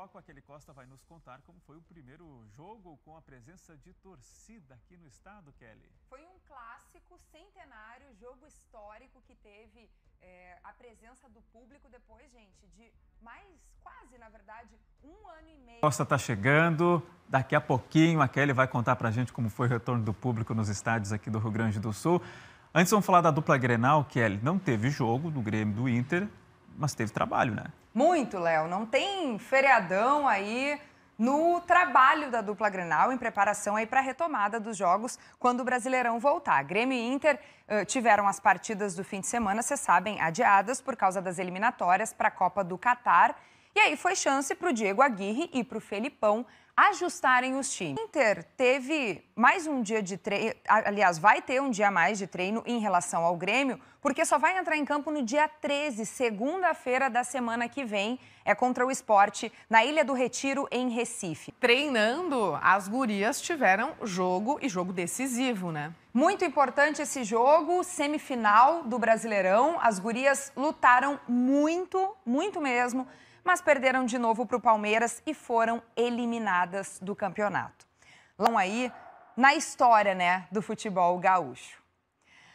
bloco, aquele Costa vai nos contar como foi o primeiro jogo com a presença de torcida aqui no estado, Kelly. Foi um clássico centenário, jogo histórico que teve é, a presença do público depois, gente, de mais quase, na verdade, um ano e meio. Costa está chegando. Daqui a pouquinho a Kelly vai contar para a gente como foi o retorno do público nos estádios aqui do Rio Grande do Sul. Antes, vamos falar da dupla Grenal, Kelly. Não teve jogo do Grêmio do Inter, mas teve trabalho, né? Muito, Léo. Não tem feriadão aí no trabalho da dupla Grenal em preparação aí para a retomada dos jogos quando o Brasileirão voltar. Grêmio e Inter uh, tiveram as partidas do fim de semana, vocês sabem, adiadas por causa das eliminatórias para a Copa do Catar e aí foi chance para o Diego Aguirre e para o Felipão ajustarem os times. Inter teve mais um dia de treino, aliás, vai ter um dia a mais de treino em relação ao Grêmio, porque só vai entrar em campo no dia 13, segunda-feira da semana que vem, é contra o esporte, na Ilha do Retiro, em Recife. Treinando, as gurias tiveram jogo e jogo decisivo, né? Muito importante esse jogo, semifinal do Brasileirão. As gurias lutaram muito, muito mesmo mas perderam de novo para o Palmeiras e foram eliminadas do campeonato. Vão aí na história né, do futebol gaúcho.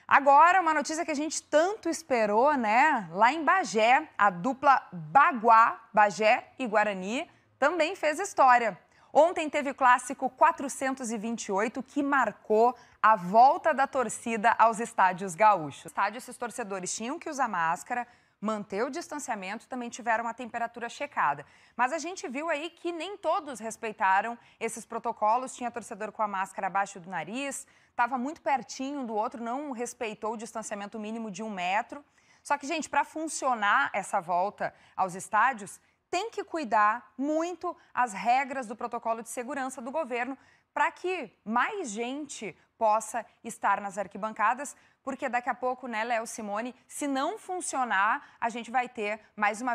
Agora, uma notícia que a gente tanto esperou, né? Lá em Bagé, a dupla Baguá, Bagé e Guarani, também fez história. Ontem teve o clássico 428 que marcou a volta da torcida aos estádios gaúchos. Estádios esses torcedores tinham que usar máscara, manter o distanciamento, também tiveram a temperatura checada. Mas a gente viu aí que nem todos respeitaram esses protocolos. Tinha torcedor com a máscara abaixo do nariz, estava muito pertinho do outro, não respeitou o distanciamento mínimo de um metro. Só que, gente, para funcionar essa volta aos estádios, tem que cuidar muito as regras do protocolo de segurança do governo para que mais gente possa estar nas arquibancadas, porque daqui a pouco, né, Léo Simone, se não funcionar, a gente vai ter mais uma